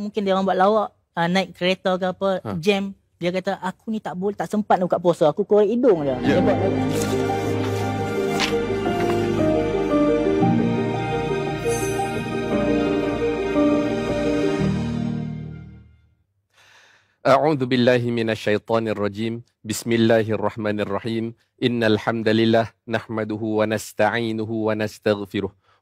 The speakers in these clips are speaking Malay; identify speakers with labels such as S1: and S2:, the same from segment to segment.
S1: mungkin dia orang buat lawak uh, naik kereta ke apa ha. jam dia kata aku ni tak boleh tak sempat nak buka puasa aku korek hidung je yeah. sebab
S2: أعوذ بالله من الشيطان الرجيم بسم الله الرحمن الرحيم إن الحمد لله نحمده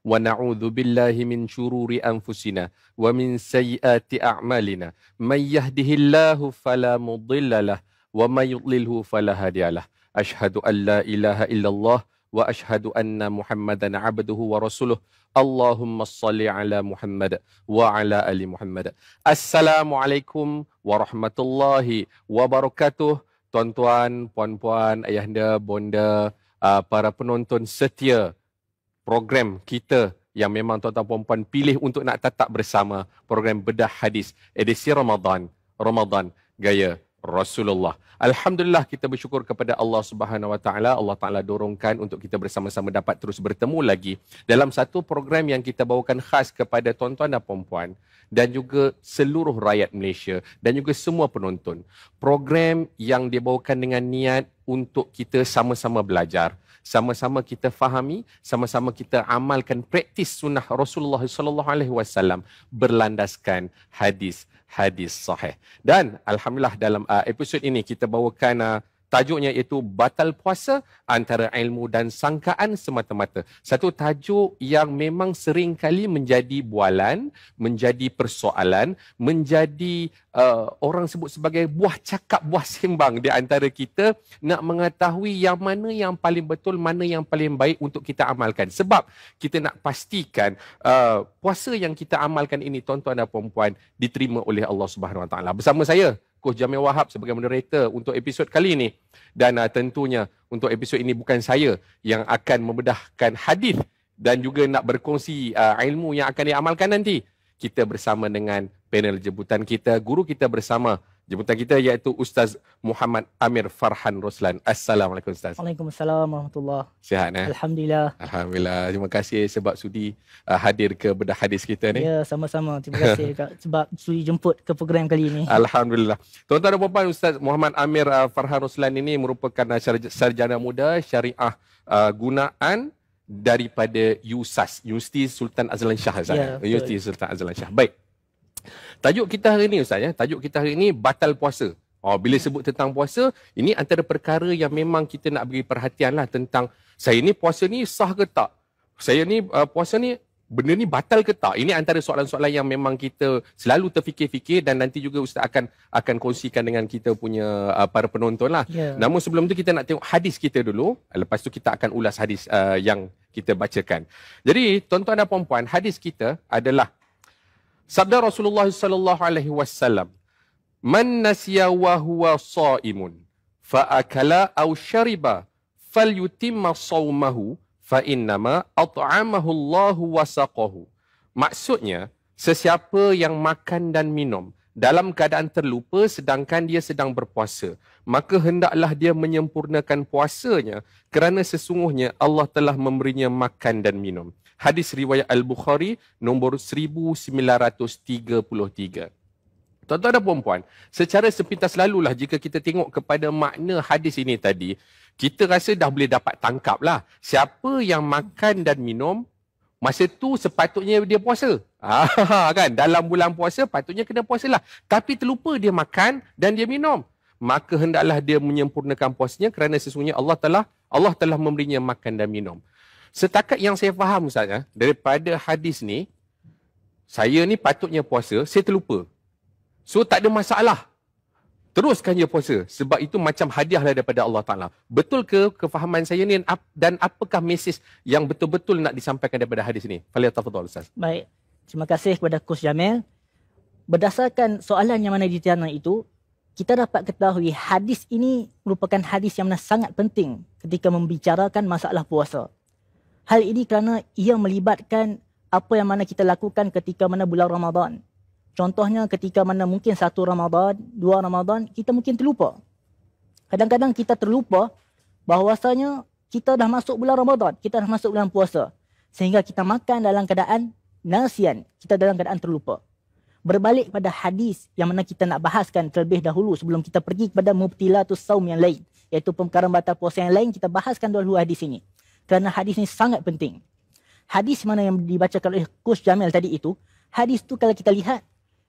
S2: ونعوذ بالله من شرور انفسنا ومن سيئات اعمالنا من يهده الله فلا مضل له ومن يضلله فلا هادي له اشهد ان لا اله الا الله واشهد ان محمدا عبده ورسوله اللهم صل على محمد وعلى ال محمد السلام عليكم ورحمه الله وبركاته tuan-tuan, puan-puan, ayahanda, bonda, uh, para penonton setia program kita yang memang tuan-tuan puan-puan pilih untuk nak tetap bersama program bedah hadis edisi Ramadan Ramadan gaya Rasulullah. Alhamdulillah kita bersyukur kepada Allah Subhanahu Wa Taala. Allah Taala dorongkan untuk kita bersama-sama dapat terus bertemu lagi dalam satu program yang kita bawakan khas kepada tuan-tuan dan puan-puan dan juga seluruh rakyat Malaysia dan juga semua penonton. Program yang dibawakan dengan niat untuk kita sama-sama belajar sama-sama kita fahami sama-sama kita amalkan praktis sunnah Rasulullah sallallahu alaihi wasallam berlandaskan hadis hadis sahih dan alhamdulillah dalam uh, episod ini kita bawakan uh, Tajuknya iaitu batal puasa antara ilmu dan sangkaan semata-mata. Satu tajuk yang memang sering kali menjadi bualan, menjadi persoalan, menjadi uh, orang sebut sebagai buah cakap, buah sembang di antara kita nak mengetahui yang mana yang paling betul, mana yang paling baik untuk kita amalkan. Sebab kita nak pastikan uh, puasa yang kita amalkan ini tuan-tuan dan puan-puan diterima oleh Allah Subhanahu Wa Taala. Bersama saya Coach Jamil Wahab sebagai moderator untuk episod kali ini. Dan uh, tentunya untuk episod ini bukan saya yang akan membedahkan hadis dan juga nak berkongsi uh, ilmu yang akan diamalkan nanti. Kita bersama dengan panel jemputan kita, guru kita bersama jemputan kita iaitu Ustaz Muhammad Amir Farhan Roslan. Assalamualaikum Ustaz.
S1: Waalaikumsalam warahmatullahi
S2: Sihat eh? Alhamdulillah. Alhamdulillah. Terima kasih sebab sudi uh, hadir ke Bedah Hadis kita ni. Ya,
S1: sama-sama. Terima kasih Kak, sebab sudi jemput ke program kali ini.
S2: Alhamdulillah. Tuan-tuan dan puan-puan Ustaz Muhammad Amir uh, Farhan Roslan ini merupakan uh, sarjana muda syariah uh, gunaan daripada USAS, Universiti Sultan Azlan Shah. Ya, Universiti Sultan Azlan Shah. Baik. Tajuk kita hari ini, Ustaz ya, tajuk kita hari ini batal puasa. Oh, bila sebut tentang puasa, ini antara perkara yang memang kita nak beri perhatian lah tentang saya ni puasa ni sah ke tak? Saya ni uh, puasa ni benda ni batal ke tak? Ini antara soalan-soalan yang memang kita selalu terfikir-fikir dan nanti juga Ustaz akan akan kongsikan dengan kita punya uh, para penonton lah. Yeah. Namun sebelum tu kita nak tengok hadis kita dulu. Lepas tu kita akan ulas hadis uh, yang kita bacakan. Jadi tuan-tuan dan puan-puan, hadis kita adalah Sabda Rasulullah sallallahu alaihi wasallam, "Man nasiya wa huwa sha'imun fa akala aw shariba falyutimma shaumahu fa innama at'amahu Allahu wa saqahu." Maksudnya, sesiapa yang makan dan minum dalam keadaan terlupa sedangkan dia sedang berpuasa, maka hendaklah dia menyempurnakan puasanya kerana sesungguhnya Allah telah memberinya makan dan minum hadis riwayat Al-Bukhari nombor 1933. Tuan-tuan dan puan-puan, secara sepintas lalulah jika kita tengok kepada makna hadis ini tadi, kita rasa dah boleh dapat tangkap lah. Siapa yang makan dan minum, masa tu sepatutnya dia puasa. Ha, kan? Dalam bulan puasa, patutnya kena puasa lah. Tapi terlupa dia makan dan dia minum. Maka hendaklah dia menyempurnakan puasanya kerana sesungguhnya Allah telah Allah telah memberinya makan dan minum. Setakat yang saya faham Ustaz, ah, daripada hadis ni, saya ni patutnya puasa, saya terlupa. So tak ada masalah. Teruskan je puasa. Sebab itu macam hadiah lah daripada Allah Ta'ala. Betul ke kefahaman saya ni dan apakah mesej yang betul-betul nak disampaikan daripada hadis ni? Faliyah Tafadol Ustaz.
S1: Baik. Terima kasih kepada Kus Jamil. Berdasarkan soalan yang mana ditanya itu, kita dapat ketahui hadis ini merupakan hadis yang mana sangat penting ketika membicarakan masalah puasa. Hal ini kerana ia melibatkan apa yang mana kita lakukan ketika mana bulan Ramadan. Contohnya ketika mana mungkin satu Ramadan, dua Ramadan, kita mungkin terlupa. Kadang-kadang kita terlupa bahawasanya kita dah masuk bulan Ramadan, kita dah masuk bulan puasa. Sehingga kita makan dalam keadaan nasian, kita dalam keadaan terlupa. Berbalik pada hadis yang mana kita nak bahaskan terlebih dahulu sebelum kita pergi kepada mubtilatus saum yang lain. Iaitu pemkaran batal puasa yang lain, kita bahaskan dahulu hadis ini kerana hadis ni sangat penting. Hadis mana yang dibacakan oleh Coach Jamil tadi itu, hadis tu kalau kita lihat,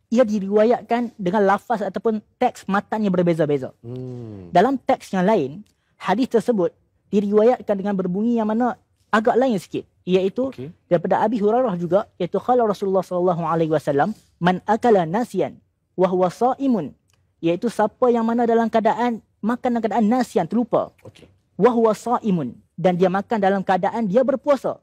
S1: ia diriwayatkan dengan lafaz ataupun teks matanya berbeza-beza. Hmm. Dalam teks yang lain, hadis tersebut diriwayatkan dengan berbunyi yang mana agak lain sikit. Iaitu okay. daripada Abi Hurairah juga, iaitu kala Rasulullah sallallahu alaihi wasallam man akala nasyan wa huwa saimun. Iaitu siapa yang mana dalam keadaan makan dalam keadaan nasian terlupa. Okey. Wa huwa saimun dan dia makan dalam keadaan dia berpuasa.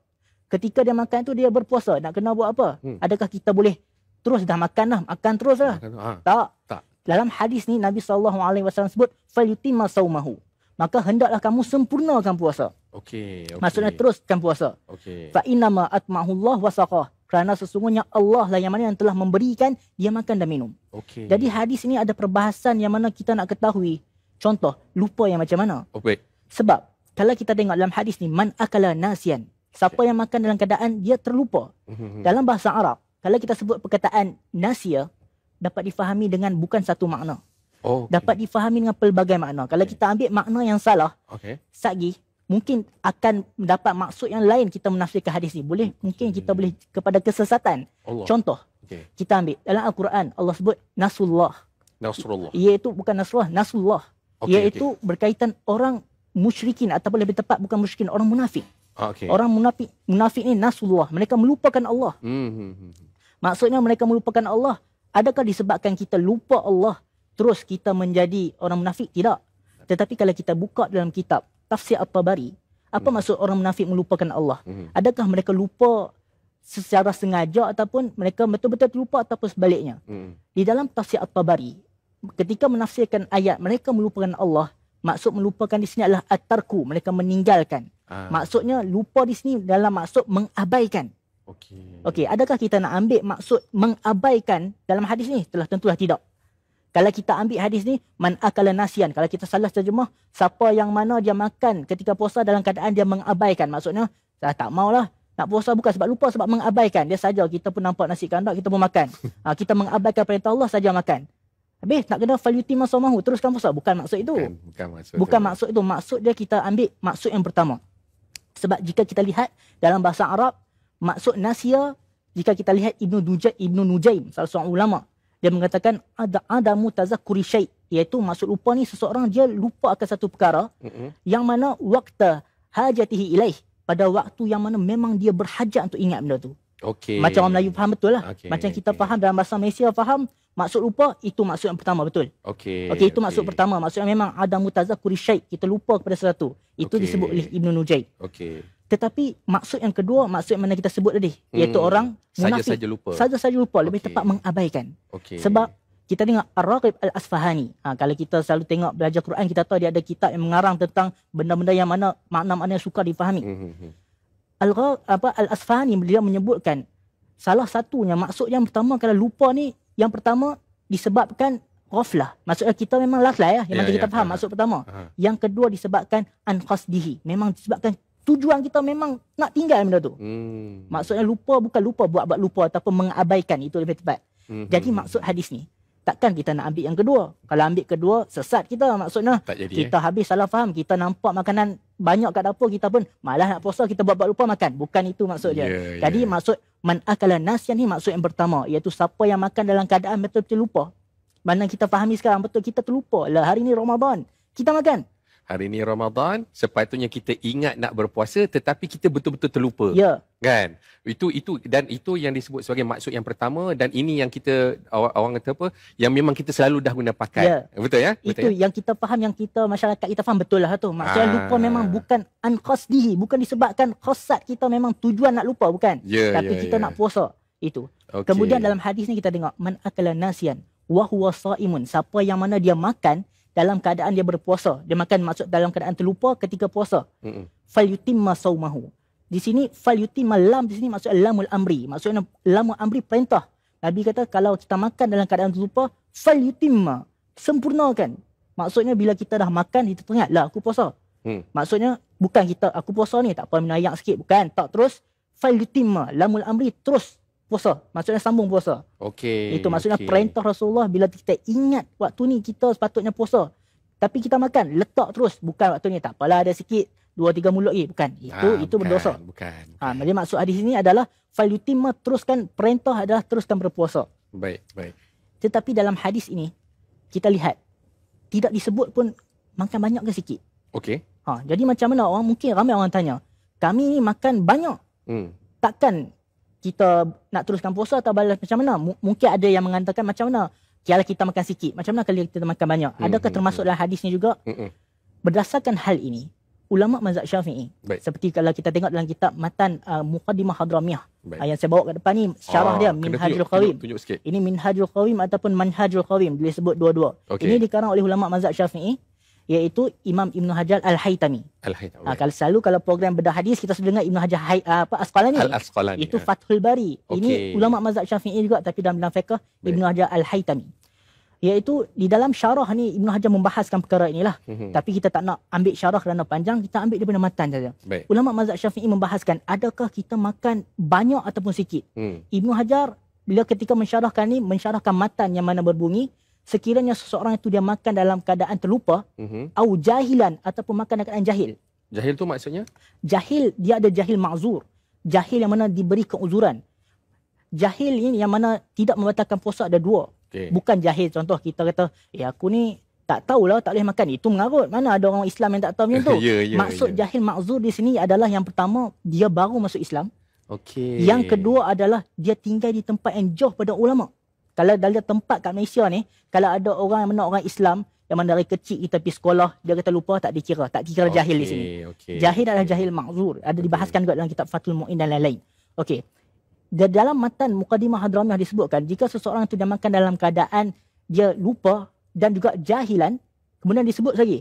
S1: Ketika dia makan itu dia berpuasa. Nak kena buat apa? Hmm. Adakah kita boleh terus dah makan lah. Makan terus lah. Makan, ha. tak. tak. Dalam hadis ni Nabi SAW sebut. Falyutima saumahu. Maka hendaklah kamu sempurnakan puasa.
S3: Okay, okay. Maksudnya
S1: teruskan puasa. Okay. Fa innama Allah wasaqah. Kerana sesungguhnya Allah lah yang mana yang telah memberikan dia makan dan minum. Okay. Jadi hadis ini ada perbahasan yang mana kita nak ketahui. Contoh, lupa yang macam mana. Okay. Oh, Sebab kalau kita tengok dalam hadis ni man akala nasian siapa yang makan dalam keadaan dia terlupa mhm. dalam bahasa Arab kalau kita sebut perkataan nasia dapat difahami dengan bukan satu makna oh, okay. dapat difahami dengan pelbagai makna kalau okay. kita ambil makna yang salah okay. sagi mungkin akan dapat maksud yang lain kita menafsirkan hadis ni boleh okay. mungkin kita boleh kepada kesesatan Allah. contoh okay. kita ambil dalam al-Quran Allah sebut nasullah nasrullah iaitu bukan nasrullah nasullah okay, iaitu okay. berkaitan orang musyrikin ataupun lebih tepat bukan musyrikin orang munafik. Ah, okay. Orang munafik munafik ni nasullah, mereka melupakan Allah. Mm-hmm. Maksudnya mereka melupakan Allah. Adakah disebabkan kita lupa Allah terus kita menjadi orang munafik? Tidak. Tetapi kalau kita buka dalam kitab tafsir At-Tabari, apa mm. maksud orang munafik melupakan Allah? Mm-hmm. Adakah mereka lupa secara sengaja ataupun mereka betul-betul lupa ataupun sebaliknya? Mm. Di dalam tafsir At-Tabari, ketika menafsirkan ayat mereka melupakan Allah, Maksud melupakan di sini adalah atarku, mereka meninggalkan. Ah. Maksudnya lupa di sini dalam maksud mengabaikan. Okey. Okey, adakah kita nak ambil maksud mengabaikan dalam hadis ni? Telah tentulah tidak. Kalau kita ambil hadis ni, man akala nasian. Kalau kita salah terjemah, siapa yang mana dia makan ketika puasa dalam keadaan dia mengabaikan. Maksudnya, dah tak maulah. Nak puasa bukan sebab lupa, sebab mengabaikan. Dia saja kita pun nampak nasi kandak, kita pun makan. ha, kita mengabaikan perintah Allah saja makan. Habis tak kena faluti masa mahu teruskan puasa bukan maksud itu. Bukan,
S2: bukan maksud. Bukan itu.
S1: maksud itu. Maksud dia kita ambil maksud yang pertama. Sebab jika kita lihat dalam bahasa Arab maksud nasia jika kita lihat Ibnu Dujaj Ibnu Nujaim salah seorang ulama dia mengatakan ada ada mutazakkuri syai iaitu maksud lupa ni seseorang dia lupa akan satu perkara mm-hmm. yang mana waktu hajatihi ilaih pada waktu yang mana memang dia berhajat untuk ingat benda tu.
S3: Okay. Macam orang Melayu
S1: faham betul lah. Okay. Macam kita okay. faham dalam bahasa Malaysia faham maksud lupa itu maksud yang pertama betul.
S3: Okey. Okey itu okay. maksud
S1: pertama. Maksud memang ada mutazakuri syait kita lupa kepada sesuatu. Itu okay. disebut oleh Ibnu Nujaid. Okey. Tetapi maksud yang kedua maksud yang mana kita sebut tadi hmm. iaitu hmm. orang munafik. Saja-saja lupa. Saja-saja lupa lebih okay. tepat mengabaikan. Okey. Sebab kita tengok Ar-Raqib Al-Asfahani. Ha, kalau kita selalu tengok belajar Quran, kita tahu dia ada kitab yang mengarang tentang benda-benda yang mana makna-makna yang sukar difahami. Mm-hmm al apa al asfani beliau menyebutkan salah satunya maksud yang pertama kalau lupa ni yang pertama disebabkan ghaflah maksudnya kita memang lalai ya yang yeah, kita yeah, faham yeah. maksud pertama uh-huh. yang kedua disebabkan an qasdihi memang disebabkan tujuan kita memang nak tinggal benda tu hmm. maksudnya lupa bukan lupa buat buat lupa ataupun mengabaikan itu lebih tepat mm-hmm. jadi hmm, maksud hmm. hadis ni takkan kita nak ambil yang kedua kalau ambil kedua sesat kita maksudnya jadi, kita eh. habis salah faham kita nampak makanan banyak kat dapur kita pun malah nak puasa kita buat-buat lupa makan. Bukan itu maksudnya. Yeah, Jadi ya. maksud man akala nasyan ni maksud yang pertama iaitu siapa yang makan dalam keadaan betul-betul lupa. Mana kita fahami sekarang betul kita terlupa. Lah hari ni Ramadan. Kita makan
S2: hari ni Ramadan sepatutnya kita ingat nak berpuasa tetapi kita betul-betul terlupa ya kan itu itu dan itu yang disebut sebagai maksud yang pertama dan ini yang kita orang, orang kata apa yang memang kita selalu dah guna pakai ya. betul ya betul itu ya?
S1: yang kita faham yang kita masyarakat kita faham betul lah tu maksud Aa. lupa ah. memang bukan unqasdi bukan disebabkan qasad kita memang tujuan nak lupa bukan ya, ya tapi ya, kita ya. nak ya. puasa itu okay. kemudian dalam hadis ni kita tengok man akala nasian wa huwa saimun siapa yang mana dia makan dalam keadaan dia berpuasa dia makan maksud dalam keadaan terlupa ketika puasa hmm fal yutimma saumahu di sini fal yutimma lam di sini maksudnya lamul amri maksudnya lamul amri perintah nabi kata kalau kita makan dalam keadaan terlupa fal yutimma sempurnakan maksudnya bila kita dah makan kita teringat lah aku puasa hmm. maksudnya bukan kita aku puasa ni tak apa minum air sikit bukan tak terus fal yutimma lamul amri terus puasa. Maksudnya sambung puasa.
S2: Okey. Itu maksudnya okay.
S1: perintah Rasulullah bila kita ingat waktu ni kita sepatutnya puasa. Tapi kita makan, letak terus. Bukan waktu ni. Tak apalah ada sikit. Dua, tiga mulut lagi. Bukan. Itu ha, itu berdosa.
S3: Bukan.
S1: Ah, bukan. Ha, jadi maksud hadis ini adalah Falyutimah teruskan perintah adalah teruskan berpuasa.
S2: Baik, baik.
S1: Tetapi dalam hadis ini, kita lihat tidak disebut pun makan banyak ke sikit. Okey. Ha, jadi macam mana orang, mungkin ramai orang tanya. Kami ni makan banyak. Hmm. Takkan kita nak teruskan puasa atau balas macam mana? M- mungkin ada yang mengatakan macam mana? Kalau kita makan sikit, macam mana kalau kita makan banyak? Hmm, Adakah hmm, termasuk hmm. dalam hadisnya juga? Berdasarkan hal ini, ulama mazhab Syafi'i, seperti kalau kita tengok dalam kitab Matan uh, Muqaddimah Hadramiyah, uh, yang saya bawa kat depan ni, syarah oh, dia Minhajul Qawim. Tunjuk, tunjuk ini Minhajul Qawim ataupun Manhajul Qawim, boleh sebut dua-dua. Okay. Ini dikarang oleh ulama mazhab Syafi'i iaitu Imam Ibn Hajar Al-Haytami. Al-Haytami. Uh, kalau selalu kalau program bedah hadis kita sudah dengar Ibn Hajar Hay, ah, apa Asqalani.
S2: Al-Asqalani. Itu ya.
S1: Fathul Bari. Okay. Ini ulama mazhab Syafi'i juga tapi dalam bidang fiqh Ibn Hajar Al-Haytami. Iaitu di dalam syarah ni Ibn Hajar membahaskan perkara inilah. Mm-hmm. Tapi kita tak nak ambil syarah kerana panjang, kita ambil daripada matan saja. Ulama mazhab Syafi'i membahaskan adakah kita makan banyak ataupun sikit. Mm. Ibn Hajar bila ketika mensyarahkan ni mensyarahkan matan yang mana berbunyi sekiranya seseorang itu dia makan dalam keadaan terlupa mm-hmm. atau jahilan ataupun makan dalam keadaan jahil. Jahil tu maksudnya? Jahil dia ada jahil ma'zur. Jahil yang mana diberi keuzuran. Jahil ini yang mana tidak membatalkan puasa ada dua. Okay. Bukan jahil contoh kita kata, "Eh aku ni tak tahulah tak boleh makan itu mengarut. Mana ada orang Islam yang tak tahu macam tu?" yeah, yeah, ya, ya, Maksud yeah. jahil ma'zur di sini adalah yang pertama dia baru masuk Islam.
S3: Okay. Yang
S1: kedua adalah dia tinggal di tempat yang jauh pada ulama. Kalau dalam tempat kat Malaysia ni, kalau ada orang yang mana orang Islam yang mana dari kecil kita pergi sekolah, dia kata lupa tak dikira, tak dikira okay, jahil di sini. Okay, jahil adalah jahil ma'zur. Ada dibahaskan okay. juga dalam kitab Fathul Mu'in dan lain-lain. Okey. dalam matan Muqaddimah Hadramiyah disebutkan, jika seseorang itu dimakan dalam keadaan dia lupa dan juga jahilan, kemudian disebut lagi,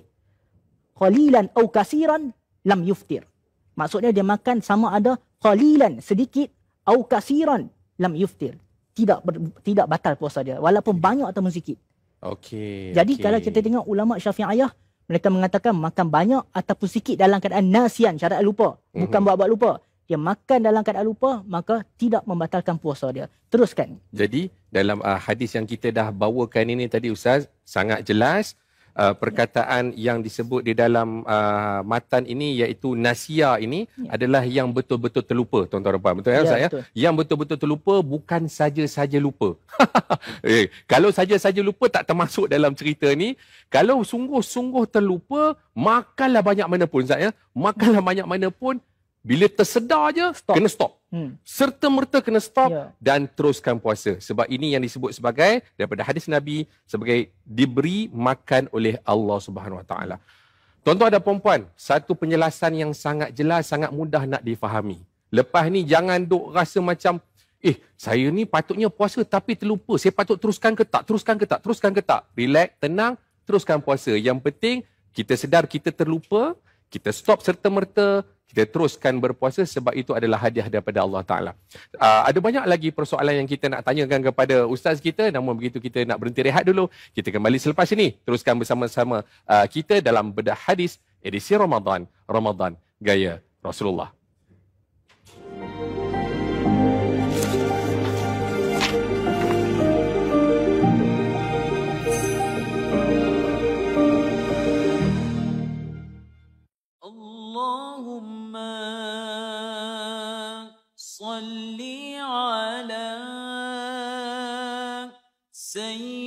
S1: Qalilan au kasiran lam yuftir. Maksudnya dia makan sama ada qalilan sedikit au kasiran lam yuftir tidak ber, tidak batal puasa dia walaupun banyak atau sedikit.
S3: Okey. Jadi okay. kalau kita
S1: tengok ulama Syafi'iyah mereka mengatakan makan banyak ataupun sikit dalam keadaan nasian syarat lupa mhm. bukan mm-hmm. buat-buat lupa. Dia makan dalam keadaan lupa maka tidak membatalkan puasa dia. Teruskan.
S2: Jadi dalam uh, hadis yang kita dah bawakan ini tadi ustaz sangat jelas uh, perkataan ya. yang disebut di dalam uh, matan ini iaitu nasia ini ya. adalah yang betul-betul terlupa tuan-tuan dan puan betul ya, ya, ya? betul. yang betul-betul terlupa bukan saja-saja lupa eh, kalau saja-saja lupa tak termasuk dalam cerita ini. kalau sungguh-sungguh terlupa makanlah banyak mana pun Ustaz ya makanlah banyak mana pun bila tersedar je stop. kena stop hmm. serta merta kena stop yeah. dan teruskan puasa sebab ini yang disebut sebagai daripada hadis nabi sebagai diberi makan oleh Allah Subhanahu Wa Taala tuan-tuan dan puan satu penjelasan yang sangat jelas sangat mudah nak difahami lepas ni jangan duk rasa macam eh saya ni patutnya puasa tapi terlupa saya patut teruskan ke tak teruskan ke tak teruskan ke tak relax tenang teruskan puasa yang penting kita sedar kita terlupa kita stop serta-merta kita teruskan berpuasa sebab itu adalah hadiah daripada Allah Ta'ala. Uh, ada banyak lagi persoalan yang kita nak tanyakan kepada ustaz kita. Namun begitu kita nak berhenti rehat dulu. Kita kembali selepas ini. Teruskan bersama-sama uh, kita dalam Bedah Hadis edisi Ramadan. Ramadan Gaya Rasulullah. سيئ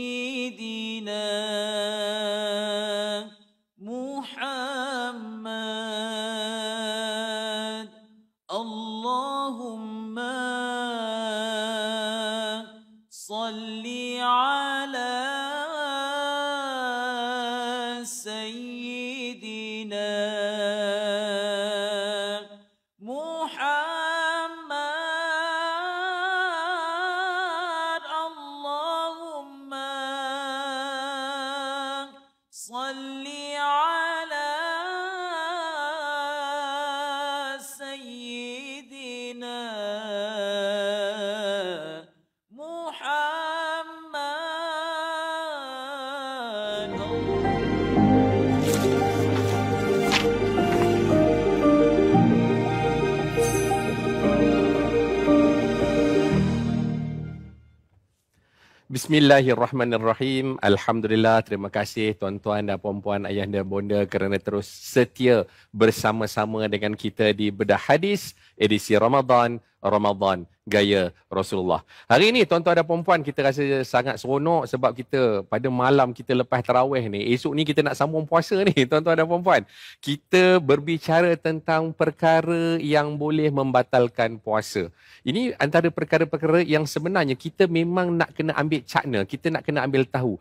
S2: Bismillahirrahmanirrahim. Alhamdulillah, terima kasih tuan-tuan dan puan-puan, ayah dan bonda kerana terus setia bersama-sama dengan kita di Bedah Hadis edisi Ramadan. Ramadan gaya Rasulullah. Hari ini tuan-tuan dan puan-puan kita rasa sangat seronok sebab kita pada malam kita lepas tarawih ni, esok ni kita nak sambung puasa ni tuan-tuan dan puan-puan. Kita berbicara tentang perkara yang boleh membatalkan puasa. Ini antara perkara-perkara yang sebenarnya kita memang nak kena ambil cakna, kita nak kena ambil tahu.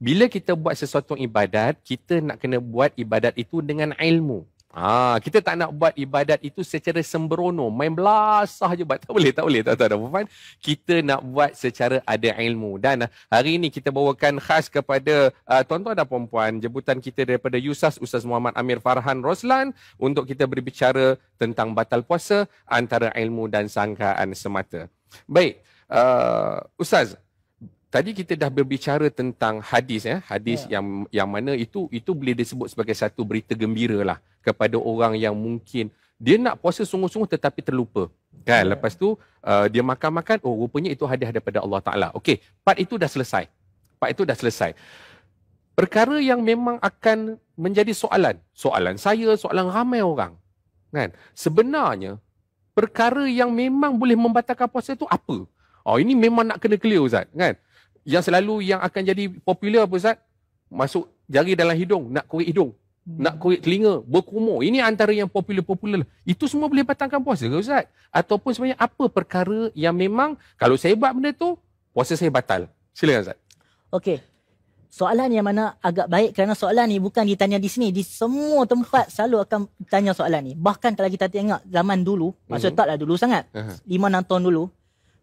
S2: Bila kita buat sesuatu ibadat, kita nak kena buat ibadat itu dengan ilmu. Ah, kita tak nak buat ibadat itu secara sembrono, main belasah je buat. Tak boleh, tak boleh. Tak tahu apa fun. Kita nak buat secara ada ilmu. Dan ah, hari ini kita bawakan khas kepada uh, tuan-tuan dan puan-puan jemputan kita daripada USAS Ustaz Muhammad Amir Farhan Roslan untuk kita berbicara tentang batal puasa antara ilmu dan sangkaan semata. Baik, uh, Ustaz, tadi kita dah berbicara tentang hadis eh. ya hadis yeah. yang yang mana itu itu boleh disebut sebagai satu berita gembira lah kepada orang yang mungkin dia nak puasa sungguh-sungguh tetapi terlupa kan yeah. lepas tu uh, dia makan-makan oh rupanya itu hadiah daripada Allah Taala okey part itu dah selesai part itu dah selesai perkara yang memang akan menjadi soalan soalan saya soalan ramai orang kan sebenarnya perkara yang memang boleh membatalkan puasa itu apa oh ini memang nak kena clear ustaz kan yang selalu yang akan jadi popular apa Ustaz? Masuk jari dalam hidung, nak korek hidung, hmm. nak korek telinga, berkumur. Ini antara yang popular-popular. Lah. Itu semua boleh batangkan puasa ke Ustaz? Ataupun sebenarnya apa perkara yang memang kalau saya buat benda tu, puasa saya batal. Silakan Ustaz.
S1: Okey. Soalan yang mana agak baik kerana soalan ni bukan ditanya di sini. Di semua tempat selalu akan tanya soalan ni. Bahkan kalau kita tengok zaman dulu, maksud mm-hmm. taklah dulu sangat. Uh-huh. 5-6 tahun dulu.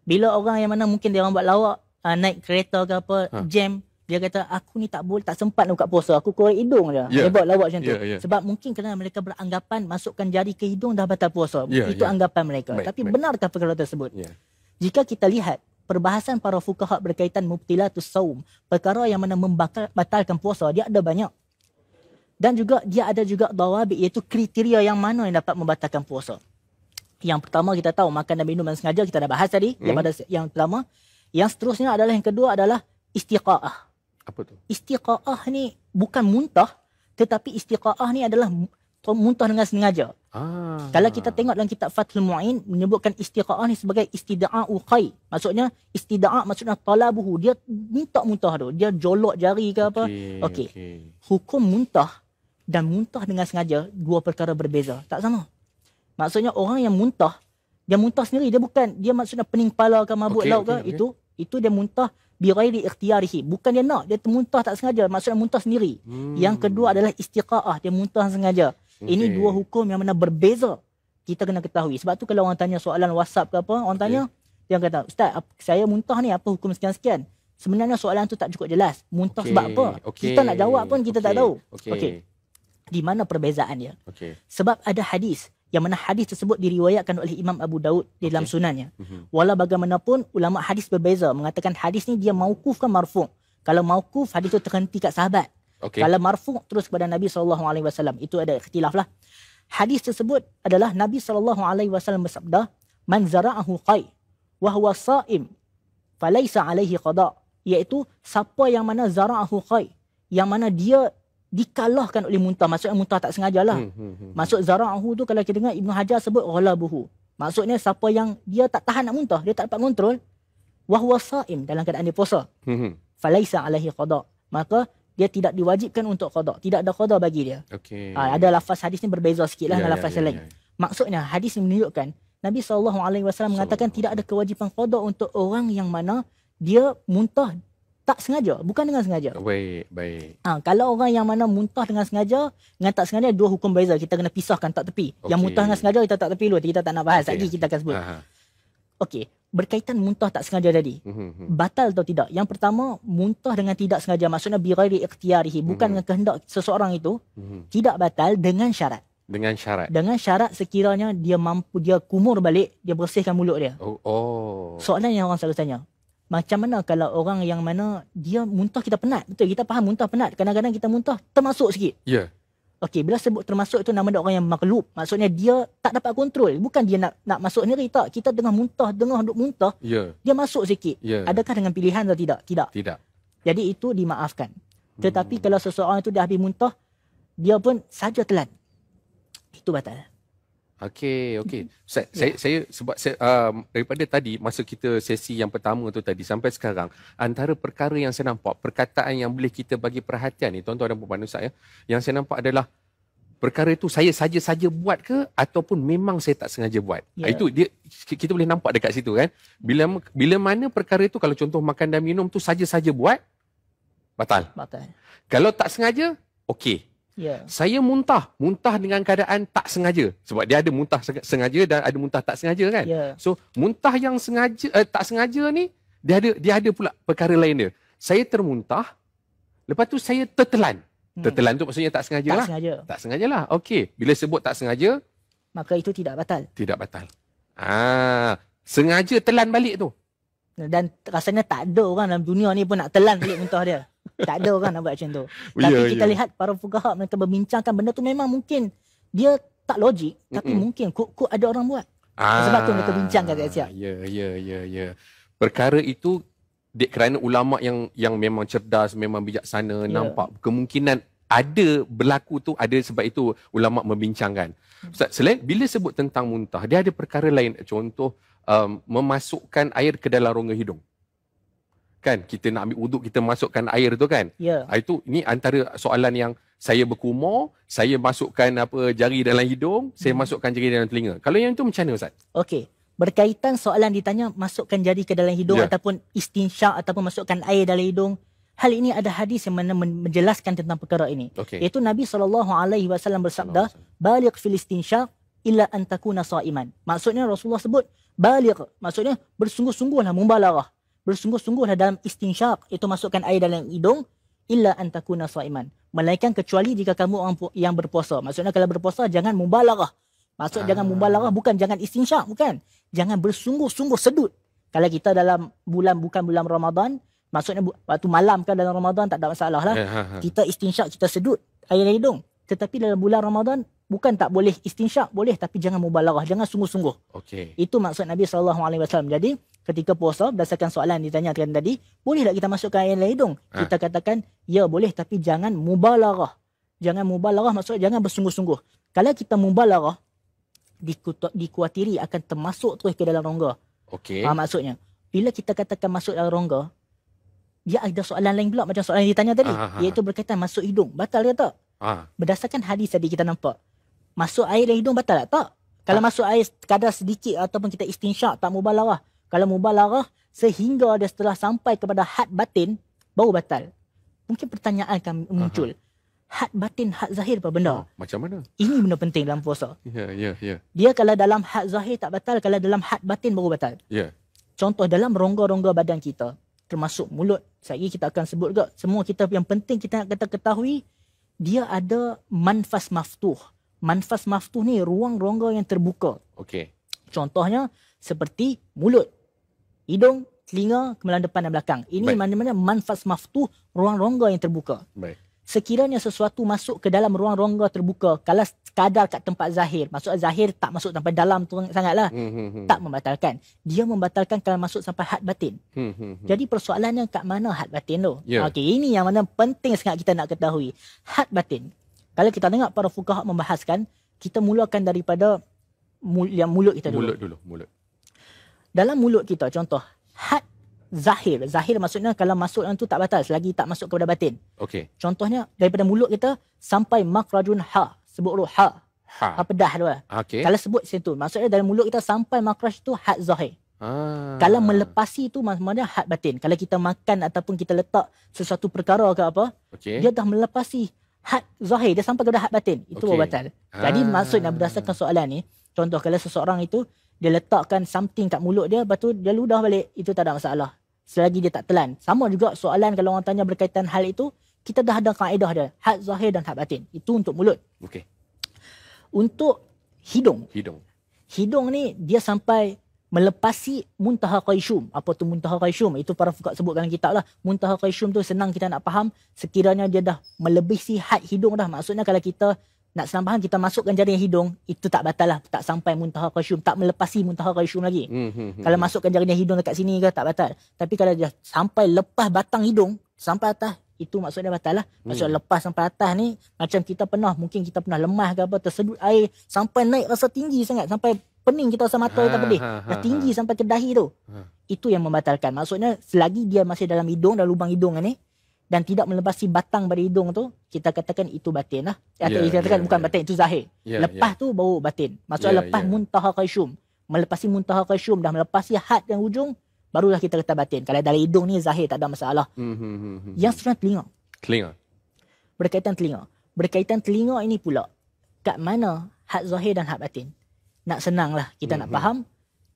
S1: Bila orang yang mana mungkin dia orang buat lawak, uh, naik kereta ke apa huh. Ha. jam dia kata aku ni tak boleh tak sempat nak buka puasa aku korek hidung je yeah. hebat lawak macam tu yeah, yeah. sebab mungkin kerana mereka beranggapan masukkan jari ke hidung dah batal puasa yeah, itu yeah. anggapan mereka baik, tapi baik. benarkah perkara tersebut yeah. jika kita lihat perbahasan para fukaha berkaitan mubtilatus saum perkara yang mana membatalkan batalkan puasa dia ada banyak dan juga dia ada juga dawabik iaitu kriteria yang mana yang dapat membatalkan puasa yang pertama kita tahu makan dan minum yang sengaja kita dah bahas tadi hmm. yang pada yang pertama yang seterusnya adalah yang kedua adalah istiqaah. Apa tu? Istiqaah ni bukan muntah tetapi istiqaah ni adalah muntah dengan sengaja. Ah. Kalau kita tengok dalam kitab Fathul Mu'in menyebutkan istiqaah ni sebagai istidaa qai. Maksudnya istida'a maksudnya talabuhu. Dia minta muntah tu. Dia jolok jari ke apa. Okey. Okay. Okay. Hukum muntah dan muntah dengan sengaja dua perkara berbeza. Tak sama. Maksudnya orang yang muntah dia muntah sendiri dia bukan dia maksudnya pening kepala ke mabuk okay, laut ke okay, itu itu dia muntah bi ghairi ikhtiarihi bukan dia nak dia termuntah tak sengaja maksudnya muntah sendiri hmm. yang kedua adalah istiqaah dia muntah sengaja okay. ini dua hukum yang mana berbeza kita kena ketahui sebab tu kalau orang tanya soalan WhatsApp ke apa orang tanya okay. dia kata ustaz saya muntah ni apa hukum sekian-sekian sebenarnya soalan tu tak cukup jelas muntah okay. sebab apa okay. kita nak jawab pun kita okay. tak tahu okey okay. di mana perbezaan dia okay. sebab ada hadis yang mana hadis tersebut diriwayatkan oleh Imam Abu Daud di okay. dalam sunannya. Mm-hmm. Walau bagaimanapun ulama hadis berbeza mengatakan hadis ni dia mauquf ke marfu. Kalau mauquf hadis tu terhenti kat sahabat. Okay. Kalau marfu terus kepada Nabi sallallahu alaihi wasallam. Itu ada ikhtilaf lah. Hadis tersebut adalah Nabi sallallahu alaihi wasallam bersabda, "Man zara'ahu qai wa huwa sa'im, falaysa alaihi qada." Iaitu siapa yang mana zara'ahu qai yang mana dia dikalahkan oleh muntah maksudnya muntah tak sengaja lah hmm, hmm, hmm. maksud zara'ahu tu kalau kita dengar Ibn Hajar sebut ghalabuhu maksudnya siapa yang dia tak tahan nak muntah dia tak dapat kontrol wahwa sa'im dalam keadaan dia puasa hmm, hmm. falaisa alaihi qada maka dia tidak diwajibkan untuk qada tidak ada qada bagi dia
S3: okay. ha, ada
S1: lafaz hadis ni berbeza sikit lah ya, dengan ya, lafaz yeah, lain yeah, yeah. maksudnya hadis ni menunjukkan Nabi SAW mengatakan Sallallahu. tidak ada kewajipan qada untuk orang yang mana dia muntah tak sengaja, bukan dengan sengaja.
S2: Baik, baik.
S1: Ha, kalau orang yang mana muntah dengan sengaja, dengan tak sengaja dua hukum berbeza. Kita kena pisahkan tak tepi. Okay. Yang muntah dengan sengaja kita tak tepi dulu. Kita tak nak bahas okay. lagi kita akan sebut. Okey, berkaitan muntah tak sengaja tadi. Mm-hmm. Batal atau tidak? Yang pertama, muntah dengan tidak sengaja maksudnya bi ghairi ikhtiyarihi, bukan mm-hmm. dengan kehendak seseorang itu, mm-hmm. tidak batal dengan syarat
S2: dengan syarat.
S1: Dengan syarat sekiranya dia mampu dia kumur balik, dia bersihkan mulut dia.
S3: Oh. oh.
S1: Soalan yang orang selalu tanya, macam mana kalau orang yang mana dia muntah kita penat betul kita faham muntah penat kadang-kadang kita muntah termasuk sikit ya yeah. okey bila sebut termasuk itu nama dia orang yang maklub maksudnya dia tak dapat kontrol bukan dia nak nak masuk sendiri tak kita tengah muntah tengah duk muntah yeah. dia masuk sikit yeah. adakah dengan pilihan atau tidak tidak tidak jadi itu dimaafkan tetapi hmm. kalau seseorang itu dah habis muntah dia pun saja telan itu batal
S2: Okey, okey. Mm-hmm. Saya, yeah. saya saya sebab saya, um, daripada tadi masa kita sesi yang pertama tu tadi sampai sekarang, antara perkara yang saya nampak, perkataan yang boleh kita bagi perhatian ni tuan-tuan dan puan-puan ya, yang saya nampak adalah perkara itu saya saja-saja buat ke ataupun memang saya tak sengaja buat. Yeah. Itu dia kita boleh nampak dekat situ kan. Bila bila mana perkara itu kalau contoh makan dan minum tu saja-saja buat batal. Batal. Kalau tak sengaja, okey. Yeah. Saya muntah, muntah dengan keadaan tak sengaja. Sebab dia ada muntah sengaja dan ada muntah tak sengaja kan? Yeah. So, muntah yang sengaja uh, tak sengaja ni dia ada dia ada pula perkara lain dia. Saya termuntah, lepas tu saya tertelan. Hmm. Tertelan tu maksudnya tak sengaja lah. Tak sengaja. lah. Okey, bila sebut tak sengaja,
S1: maka itu tidak batal.
S2: Tidak batal. Ah, sengaja telan balik tu.
S1: Dan rasanya tak ada orang dalam dunia ni pun nak telan balik muntah dia tak ada orang nak buat macam tu. Ya, tapi yeah, kita yeah. lihat para fugaha mereka membincangkan benda tu memang mungkin dia tak logik tapi Mm-mm. mungkin kok-kok ada orang buat. Ah, Sebab tu mereka bincangkan dekat siap.
S2: Ya ya ya ya. Perkara itu kerana ulama yang yang memang cerdas, memang bijaksana yeah. nampak kemungkinan ada berlaku tu ada sebab itu ulama membincangkan. Hmm. Ustaz selain bila sebut tentang muntah dia ada perkara lain contoh um, memasukkan air ke dalam rongga hidung kan kita nak ambil wuduk kita masukkan air tu kan yeah. Ya. itu ini antara soalan yang saya berkumur saya masukkan apa jari dalam hidung hmm. saya masukkan jari dalam telinga kalau yang itu macam mana ustaz
S1: okey berkaitan soalan ditanya masukkan jari ke dalam hidung yeah. ataupun istinsyak ataupun masukkan air dalam hidung hal ini ada hadis yang mana menjelaskan tentang perkara ini okay. iaitu nabi saw bersabda baligh fil istinsyak illa an takuna saiman maksudnya rasulullah sebut baligh maksudnya bersungguh-sungguhlah membalaghah bersungguh sungguh lah dalam istinsyak itu masukkan air dalam hidung illa antakuna saiman melainkan kecuali jika kamu orang yang berpuasa maksudnya kalau berpuasa jangan mubalaghah maksud ah. jangan mubalaghah bukan jangan istinsyak bukan jangan bersungguh-sungguh sedut kalau kita dalam bulan bukan bulan Ramadan maksudnya waktu malam kan dalam Ramadan tak ada masalah lah eh, ha, ha. kita istinsyak kita sedut air dalam hidung tetapi dalam bulan Ramadan bukan tak boleh istinsyak boleh tapi jangan mubalaghah jangan sungguh-sungguh okay. itu maksud Nabi saw. jadi ketika puasa berdasarkan soalan ditanyakan tadi boleh tak kita masukkan air dalam hidung ha. Ah. kita katakan ya boleh tapi jangan mubalarah jangan mubalarah maksudnya jangan bersungguh-sungguh kalau kita mubalarah dikuatiri akan termasuk terus ke dalam rongga okey ha, maksudnya bila kita katakan masuk dalam rongga dia ada soalan lain pula macam soalan yang ditanya tadi Aha. Ah, iaitu berkaitan masuk hidung batal ke tak ha. berdasarkan hadis tadi kita nampak masuk air dalam hidung batal tak kalau ha. masuk air kadar sedikit ataupun kita istinsyak tak mubalarah kalau mubalarah sehingga dia setelah sampai kepada had batin baru batal mungkin pertanyaan kami muncul Aha. had batin had zahir apa benda oh, macam mana ini benda penting dalam puasa
S3: ya ya ya
S1: dia kalau dalam had zahir tak batal kalau dalam had batin baru batal ya contoh dalam rongga-rongga badan kita termasuk mulut sekali kita akan sebut juga semua kita yang penting kita nak kata ketahui dia ada manfas maftuh manfas maftuh ni ruang rongga yang terbuka okey contohnya seperti mulut hidung, telinga, kemaluan depan dan belakang. Ini mana-mana manfaat maftu ruang rongga yang terbuka. Baik. Sekiranya sesuatu masuk ke dalam ruang rongga terbuka, kalau kadar kat tempat zahir, maksud zahir tak masuk sampai dalam tu sangatlah, mm-hmm. tak membatalkan. Dia membatalkan kalau masuk sampai had batin. Mm-hmm. Jadi persoalannya kat mana had batin tu? Yeah. Okey, ini yang mana penting sangat kita nak ketahui. Had batin. Kalau kita tengok para fukaha membahaskan, kita mulakan daripada mul- yang mulut kita dulu. Mulut dulu, mulut dalam mulut kita contoh had zahir zahir maksudnya kalau masuk dalam tu tak batal lagi tak masuk kepada batin okey contohnya daripada mulut kita sampai makrajun ha sebut roh ha ha, ha pedah tu lah. okay. kalau sebut situ maksudnya dalam mulut kita sampai makraj tu had zahir Ah. Kalau melepasi tu maksudnya had batin. Kalau kita makan ataupun kita letak sesuatu perkara ke apa, okay. dia dah melepasi had zahir. Dia sampai kepada had batin. Itu okay. batal. Jadi ah. maksudnya berdasarkan soalan ni, contoh kalau seseorang itu dia letakkan something kat mulut dia, lepas tu dia ludah balik, itu tak ada masalah. Selagi dia tak telan. Sama juga soalan kalau orang tanya berkaitan hal itu, kita dah ada kaedah dia. Had zahir dan had batin. Itu untuk mulut. Okay. Untuk hidung. Hidung. Hidung ni dia sampai melepasi muntaha qaisyum. Apa tu muntaha qaisyum? Itu para fukat sebut dalam kitab lah. Muntaha qaisyum tu senang kita nak faham. Sekiranya dia dah melebihi had hidung dah. Maksudnya kalau kita nak senang faham kita masukkan jari hidung itu tak batal lah tak sampai muntahar kausium tak melepasi muntahar kausium lagi hmm, hmm, hmm kalau hmm. masukkan jari hidung dekat sini ke tak batal tapi kalau dia sampai lepas batang hidung sampai atas itu maksudnya batal lah maksud hmm. lepas sampai atas ni macam kita pernah mungkin kita pernah lemah ke apa tersedut air sampai naik rasa tinggi sangat sampai pening kita rasa mata ha, kita pedih ha, ha, dah tinggi ha, ha. sampai ke dahi tu ha. itu yang membatalkan maksudnya selagi dia masih dalam hidung dalam lubang hidung ni dan tidak melepasi batang pada hidung tu kita katakan itu batin lah eh, atau yeah, kita katakan yeah, bukan yeah. batin itu zahir yeah, ya. lepas yeah. tu bau batin maksudnya yeah, lepas yeah. muntaha qaisum melepasi muntaha qaisum dah melepasi had yang hujung barulah kita kata batin kalau dari hidung ni zahir tak ada masalah
S3: mm-hmm.
S1: yang seterusnya telinga telinga berkaitan telinga berkaitan telinga ini pula kat mana had zahir dan had batin nak senang lah kita mm-hmm. nak faham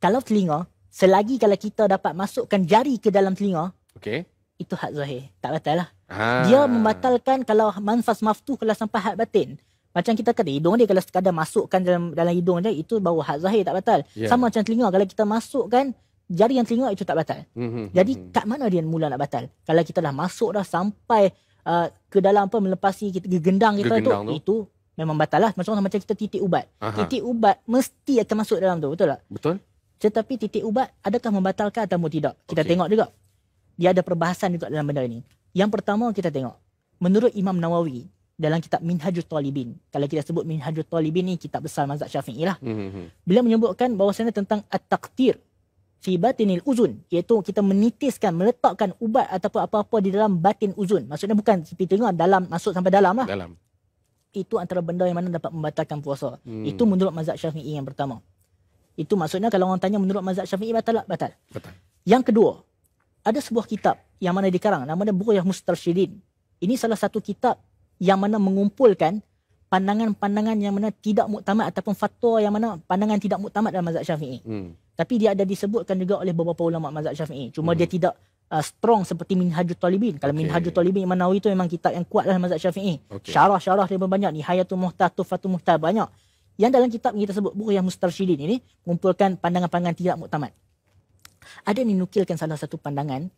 S1: kalau telinga selagi kalau kita dapat masukkan jari ke dalam telinga okey itu hak zahir. Tak batal lah. Ha. Dia membatalkan kalau manfas maftuh kalau sampai hak batin. Macam kita kata hidung dia kalau sekadar masukkan dalam dalam hidung dia itu bau hak zahir tak batal. Yeah. Sama macam telinga kalau kita masukkan jari yang telinga itu tak batal.
S3: Mm-hmm. Jadi mhm.
S1: kat mana dia mula nak batal? Kalau kita dah masuk dah sampai uh, ke dalam apa melepasi kita gendang kita gendang tu, tu itu memang batal lah. Macam macam kita titik ubat. Aha. Titik ubat mesti akan masuk dalam tu, betul tak? Betul. Tetapi titik ubat adakah membatalkan atau tidak? Kita okay. tengok juga dia ada perbahasan juga dalam benda ini. Yang pertama kita tengok, menurut Imam Nawawi dalam kitab Minhajul Talibin, kalau kita sebut Minhajul Talibin ni kitab besar mazhab Syafi'i lah. Mm-hmm. Beliau menyebutkan bahawasanya tentang at-taqtir fi batinil uzun iaitu kita menitiskan meletakkan ubat ataupun apa-apa di dalam batin uzun maksudnya bukan sepi tengah dalam masuk sampai dalam lah dalam itu antara benda yang mana dapat membatalkan puasa hmm. itu menurut mazhab syafi'i yang pertama itu maksudnya kalau orang tanya menurut mazhab syafi'i batal tak? batal yang kedua ada sebuah kitab yang mana dikarang namanya buku Buku Mustarsyidin. Ini salah satu kitab yang mana mengumpulkan pandangan-pandangan yang mana tidak muktamad ataupun fatwa yang mana pandangan tidak muktamad dalam mazhab Syafi'i. Hmm. Tapi dia ada disebutkan juga oleh beberapa ulama mazhab Syafi'i. Cuma hmm. dia tidak uh, strong seperti Minhajul Talibin. Kalau okay. Minhajul Talibin Manawi itu memang kitab yang kuat dalam mazhab Syafi'i. Okay. Syarah-syarah dia banyak. Nihayatul Muhtar, Tufatul Muhtar banyak. Yang dalam kitab yang kita sebut buku yang Mustarsyidin ini mengumpulkan pandangan-pandangan tidak muktamad ada ni nukilkan salah satu pandangan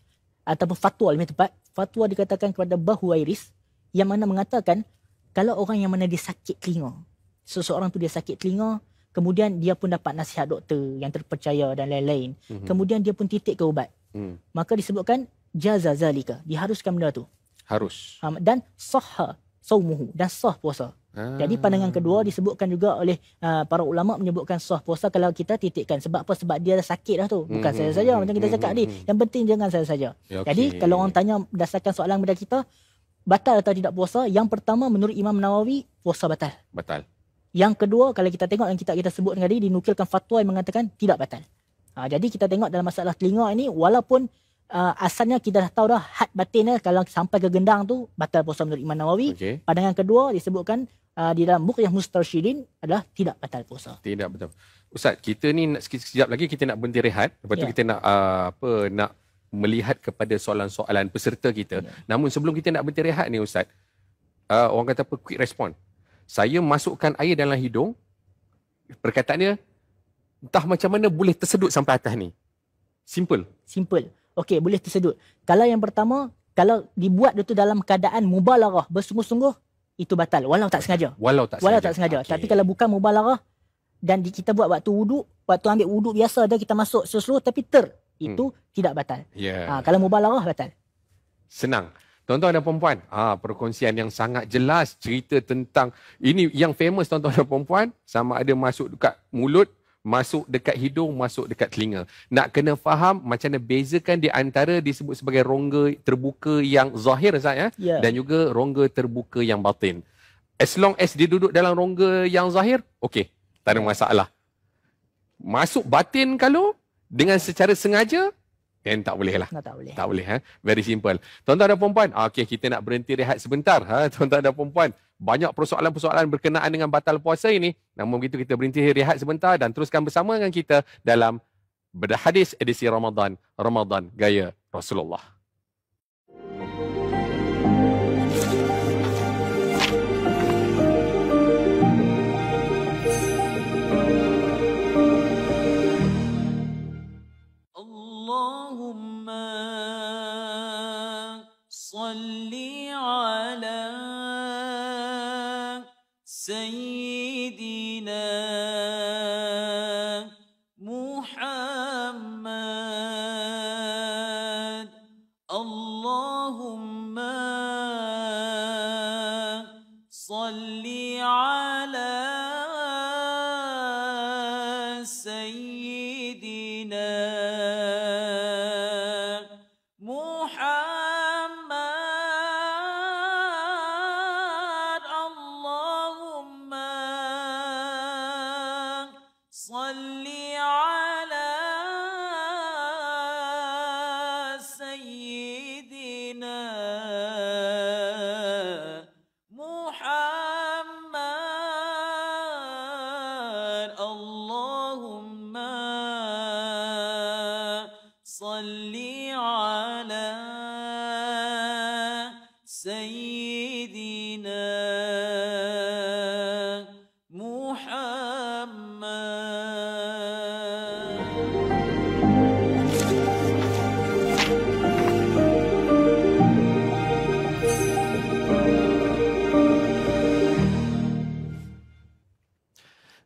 S1: ataupun fatwa lebih tepat fatwa dikatakan kepada Bahu Iris yang mana mengatakan kalau orang yang mana dia sakit telinga seseorang tu dia sakit telinga kemudian dia pun dapat nasihat doktor yang terpercaya dan lain-lain mm-hmm. kemudian dia pun titik ke ubat mm. maka disebutkan jaza zalika diharuskan benda tu harus um, dan sahha saumuhu dan sah puasa Hmm. Jadi pandangan ah. kedua disebutkan juga oleh uh, para ulama menyebutkan sah puasa kalau kita titikkan sebab apa sebab dia dah sakit dah tu bukan hmm. saya saja hmm, macam kita hmm, cakap tadi hmm, hmm. yang penting jangan saya saja. Okay. Ya, jadi kalau orang tanya berdasarkan soalan kepada kita batal atau tidak puasa yang pertama menurut Imam Nawawi puasa batal. Batal. Yang kedua kalau kita tengok yang kita kita sebut tadi dinukilkan fatwa yang mengatakan tidak batal. Ha, jadi kita tengok dalam masalah telinga ini walaupun Uh, asalnya kita dah tahu dah had batin kalau sampai ke gendang tu batal puasa menurut Imam Nawawi okay. pandangan kedua disebutkan uh, di dalam buku yang mustarsyidin adalah tidak batal puasa.
S2: Tidak betul. Ustaz, kita ni sekejap lagi kita nak berhenti rehat. Lepas tu ya. kita nak uh, apa nak melihat kepada soalan-soalan peserta kita. Ya. Namun sebelum kita nak berhenti rehat ni ustaz, uh, orang kata apa quick response. Saya masukkan air dalam hidung. Perkataannya entah macam mana boleh tersedut sampai atas ni.
S1: Simple. Simple. Okey, boleh tersedut. Kalau yang pertama, kalau dibuat itu dalam keadaan mubalarah, bersungguh-sungguh itu batal walau tak sengaja.
S2: Walau tak walau sengaja. Walau tak sengaja.
S1: Okay. Tapi kalau bukan mubalarah dan kita buat waktu wuduk, waktu ambil wuduk biasa dah kita masuk seluruh, tapi ter itu hmm. tidak batal. Yeah. Ha, kalau mubalarah batal.
S2: Senang. Tuan-tuan dan puan-puan, ha, perkongsian yang sangat jelas cerita tentang ini yang famous tuan-tuan dan puan-puan sama ada masuk dekat mulut masuk dekat hidung, masuk dekat telinga. Nak kena faham macam mana bezakan di antara disebut sebagai rongga terbuka yang zahir Zat, ya? yeah. dan juga rongga terbuka yang batin. As long as dia duduk dalam rongga yang zahir, okey, tak ada masalah. Masuk batin kalau dengan secara sengaja, dan tak boleh lah. Tak boleh. Tak boleh. Ha? Very simple. Tuan-tuan dan perempuan. Ah, okey, kita nak berhenti rehat sebentar. Ha? Tuan-tuan dan perempuan. Banyak persoalan-persoalan berkenaan dengan batal puasa ini. Namun begitu, kita berhenti rehat sebentar dan teruskan bersama dengan kita dalam berhadis edisi Ramadan. Ramadan Gaya Rasulullah.
S3: صل على سيدنا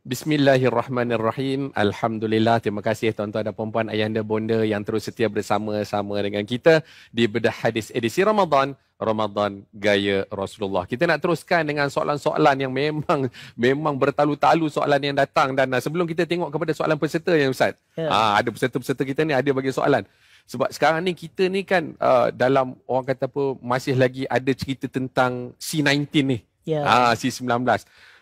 S2: Bismillahirrahmanirrahim. Alhamdulillah. Terima kasih tuan-tuan dan puan-puan ayahanda bonda yang terus setia bersama-sama dengan kita di Bedah Hadis edisi Ramadan. Ramadan gaya Rasulullah. Kita nak teruskan dengan soalan-soalan yang memang memang bertalu-talu soalan yang datang dan uh, sebelum kita tengok kepada soalan peserta yang Ustaz. Yeah. Ya. ada peserta-peserta kita ni ada bagi soalan. Sebab sekarang ni kita ni kan uh, dalam orang kata apa masih lagi ada cerita tentang C19 ni. Ya. Ah yeah. ha, C19.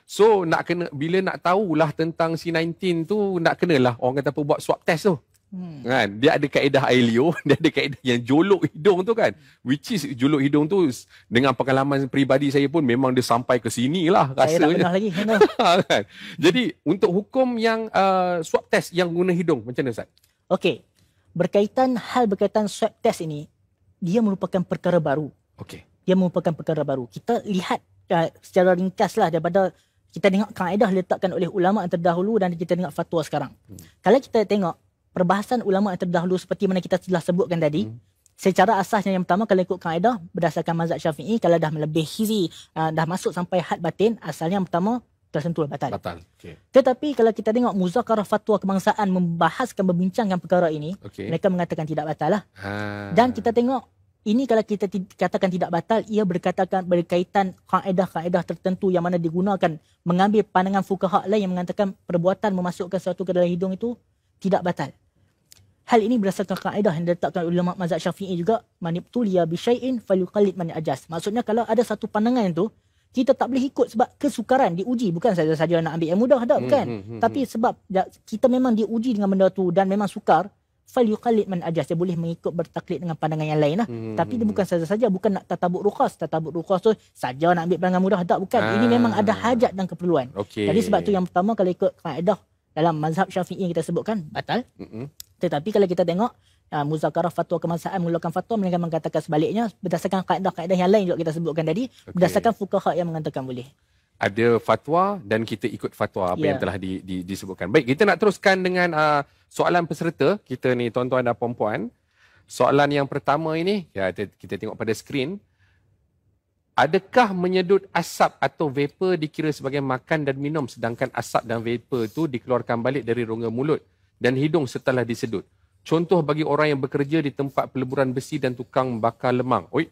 S2: So nak kena bila nak tahu lah tentang C19 tu nak lah orang kata apa buat swab test tu. Hmm. Kan? Dia ada kaedah ILO, dia ada kaedah yang jolok hidung tu kan. Which is jolok hidung tu dengan pengalaman pribadi saya pun memang dia sampai ke sini lah rasa. Saya tak lagi. kan? Jadi untuk hukum yang uh, swab test yang guna hidung macam mana Ustaz?
S1: Okey. Berkaitan hal berkaitan swab test ini, dia merupakan perkara baru. Okey. Dia merupakan perkara baru. Kita lihat uh, secara ringkaslah daripada kita tengok kaedah diletakkan oleh ulama yang terdahulu dan kita tengok fatwa sekarang. Hmm. Kalau kita tengok perbahasan ulama yang terdahulu seperti mana kita telah sebutkan tadi, hmm. secara asasnya yang pertama kalau ikut kaedah berdasarkan mazhab Syafi'i kalau dah melebihi uh, dah masuk sampai had batin, asalnya yang pertama tersentuh batal. batal. Okay. Tetapi kalau kita tengok muzakarah fatwa kebangsaan membahaskan membincangkan perkara ini, okay. mereka mengatakan tidak batal lah.
S3: Ha. Dan
S1: kita tengok ini kalau kita katakan tidak batal ia berkatakan berkaitan kaedah-kaedah tertentu yang mana digunakan mengambil pandangan fukaha lain yang mengatakan perbuatan memasukkan sesuatu ke dalam hidung itu tidak batal hal ini berdasarkan kaedah yang diletakkan ulama mazhab syafi'i juga maniptulia bi syai'in falyuqallid man ajas maksudnya kalau ada satu pandangan itu kita tak boleh ikut sebab kesukaran diuji bukan saja-saja nak ambil yang mudah dah hmm, bukan hmm, hmm, tapi hmm. sebab kita memang diuji dengan benda tu dan memang sukar falyuqallid man ajaz dia boleh mengikut bertaklid dengan pandangan yang lain lah hmm. tapi dia hmm, bukan hmm. saja-saja bukan nak tatabuk rukas tatabuk rukas tu saja nak ambil pandangan mudah tak bukan ah. ini memang ada ah. hajat dan keperluan okay. jadi sebab tu yang pertama kalau ikut kaedah dalam mazhab syafi'i yang kita sebutkan batal Mm-mm. Hmm. tetapi kalau kita tengok uh, muzakarah fatwa kemasaan mengeluarkan fatwa mereka mengatakan sebaliknya berdasarkan kaedah-kaedah yang lain juga kita sebutkan tadi okay. berdasarkan fukaha yang mengatakan boleh
S2: ada fatwa dan kita ikut fatwa apa yeah. yang telah di, di, disebutkan baik kita nak teruskan dengan uh, soalan peserta kita ni tuan-tuan dan puan-puan. Soalan yang pertama ini, ya kita, kita tengok pada skrin. Adakah menyedut asap atau vapor dikira sebagai makan dan minum sedangkan asap dan vapor itu dikeluarkan balik dari rongga mulut dan hidung setelah disedut? Contoh bagi orang yang bekerja di tempat peleburan besi dan tukang bakar lemang. Oi.